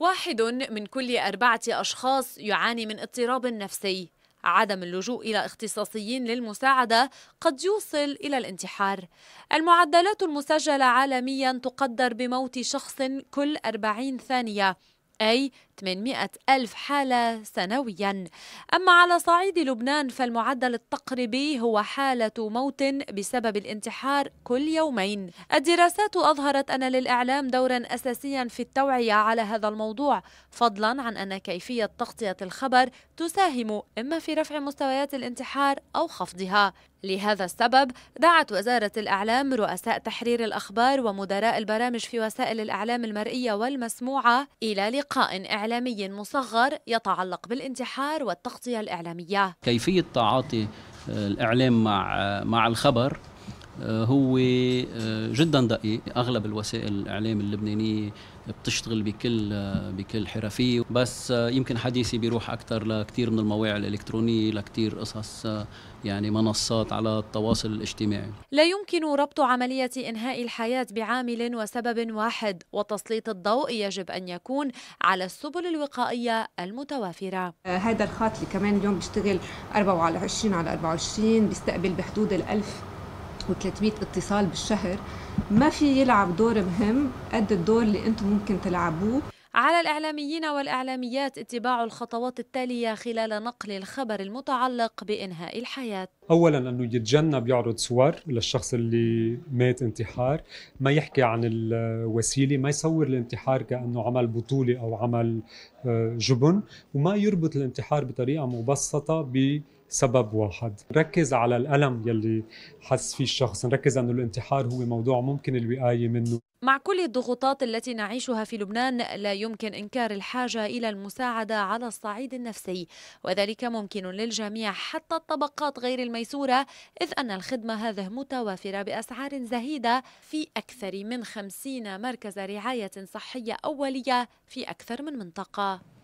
واحد من كل أربعة أشخاص يعاني من اضطراب نفسي عدم اللجوء إلى اختصاصيين للمساعدة قد يوصل إلى الانتحار المعدلات المسجلة عالميا تقدر بموت شخص كل 40 ثانية أي 800 ألف حالة سنويا أما على صعيد لبنان فالمعدل التقريبي هو حالة موت بسبب الانتحار كل يومين الدراسات أظهرت أن للإعلام دورا أساسيا في التوعية على هذا الموضوع فضلا عن أن كيفية تغطية الخبر تساهم إما في رفع مستويات الانتحار أو خفضها لهذا السبب دعت وزارة الإعلام رؤساء تحرير الأخبار ومدراء البرامج في وسائل الإعلام المرئية والمسموعة إلى لقاء لقاء إعلامي مصغر يتعلق بالانتحار والتغطية الإعلامية كيفية تعاطي آه، الإعلام مع آه، الخبر آه، هو جدا دقيق اغلب الوسائل الاعلام اللبنانيه بتشتغل بكل بكل حرفيه بس يمكن حديثي بيروح اكثر لكثير من المواقع الالكترونيه لكثير قصص يعني منصات على التواصل الاجتماعي لا يمكن ربط عمليه انهاء الحياه بعامل وسبب واحد وتسليط الضوء يجب ان يكون على السبل الوقائيه المتوافره هذا الخط اللي كمان اليوم بيشتغل 24 على 24 بيستقبل بحدود ال 1000 و300 اتصال بالشهر ما في يلعب دور مهم قد الدور اللي انتم ممكن تلعبوه على الإعلاميين والإعلاميات اتباع الخطوات التالية خلال نقل الخبر المتعلق بإنهاء الحياة أولا أنه يتجنب يعرض صور للشخص اللي مات انتحار ما يحكي عن الوسيلة ما يصور الانتحار كأنه عمل بطولة أو عمل آه، جبن وما يربط الانتحار بطريقة مبسطة ب سبب واحد ركز على الألم يلي حس فيه الشخص نركز أنه الانتحار هو موضوع ممكن الوقاية منه مع كل الضغوطات التي نعيشها في لبنان لا يمكن انكار الحاجه الى المساعده على الصعيد النفسي وذلك ممكن للجميع حتى الطبقات غير الميسوره اذ ان الخدمه هذه متوافره باسعار زهيده في اكثر من خمسين مركز رعايه صحيه اوليه في اكثر من منطقه